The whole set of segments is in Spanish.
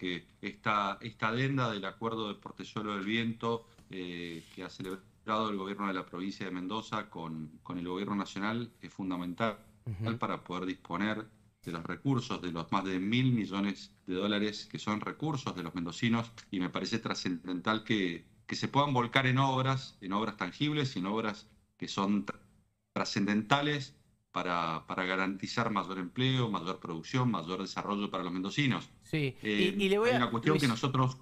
que esta, esta adenda del acuerdo de Portesuelo del Viento eh, que ha celebrado el gobierno de la provincia de Mendoza con, con el gobierno nacional es fundamental para poder disponer de los recursos, de los más de mil millones de dólares que son recursos de los mendocinos y me parece trascendental que, que se puedan volcar en obras, en obras tangibles y en obras que son trascendentales para, para, garantizar mayor empleo, mayor producción, mayor desarrollo para los mendocinos. Sí, y, eh, le voy a... una cuestión que nosotros...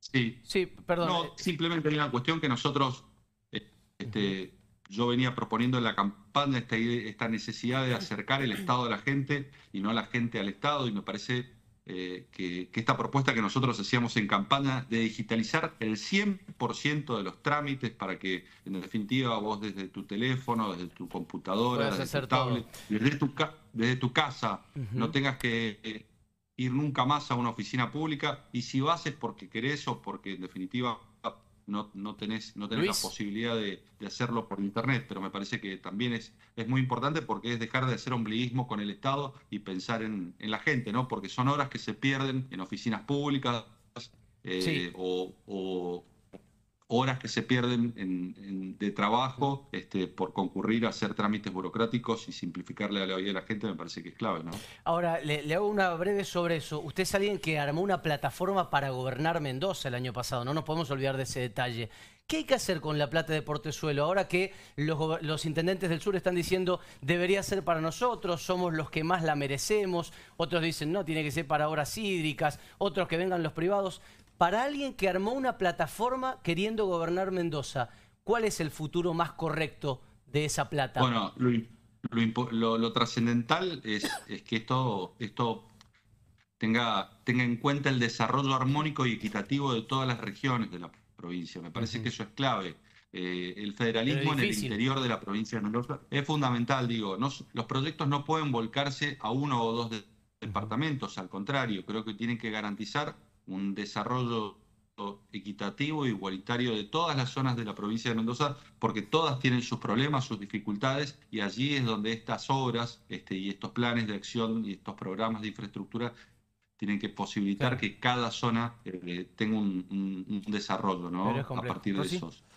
Sí, sí perdón. No, eh, simplemente hay una cuestión que nosotros... Eh, este, Yo venía proponiendo en la campaña esta, esta necesidad de acercar el Estado a la gente y no a la gente al Estado, y me parece eh, que, esta propuesta que nosotros hacíamos en campaña de digitalizar el 100% de los trámites para que, en definitiva, vos desde tu teléfono, desde tu computadora, desde tu tablet, desde tu, casa, no tengas que eh, ir nunca más a una oficina pública y si vas es porque querés o porque, en definitiva, no, tenés, no la posibilidad de, hacerlo por internet, pero me parece que también es, es muy importante porque es dejar de hacer ombliguismo con el Estado y pensar en, la gente, ¿no? Porque son horas que se pierden en oficinas públicas. Eh, o horas que se pierden de trabajo este, por concurrir a hacer trámites burocráticos y simplificarle a la vida a la gente me parece que es clave. ¿no? Ahora, le, hago una breve sobre eso. Usted es alguien que armó una plataforma para gobernar Mendoza el año pasado, no nos podemos olvidar de ese detalle. ¿Qué hay que hacer con la plata de Portezuelo ahora que los, los intendentes del sur están diciendo debería ser para nosotros, somos los que más la merecemos? Otros dicen no, tiene que ser para obras hídricas, otros que vengan los privados para alguien que armó una plataforma queriendo gobernar Mendoza, ¿cuál es el futuro más correcto de esa plata? Bueno, lo, trascendental es, es, que esto, esto tenga, tenga en cuenta el desarrollo armónico y equitativo de todas las regiones de la provincia. Me parece que eso es clave. Eh, el federalismo en el interior de la provincia de Mendoza es fundamental, digo, los proyectos no pueden volcarse a uno o dos departamentos, al contrario, creo que tienen que garantizar un desarrollo equitativo e igualitario de todas las zonas de la provincia de Mendoza, porque todas tienen sus problemas, sus dificultades, y allí es donde estas obras este, y estos planes de acción y estos programas de infraestructura tienen que posibilitar que cada zona eh, tenga un, desarrollo ¿no? a partir de esos.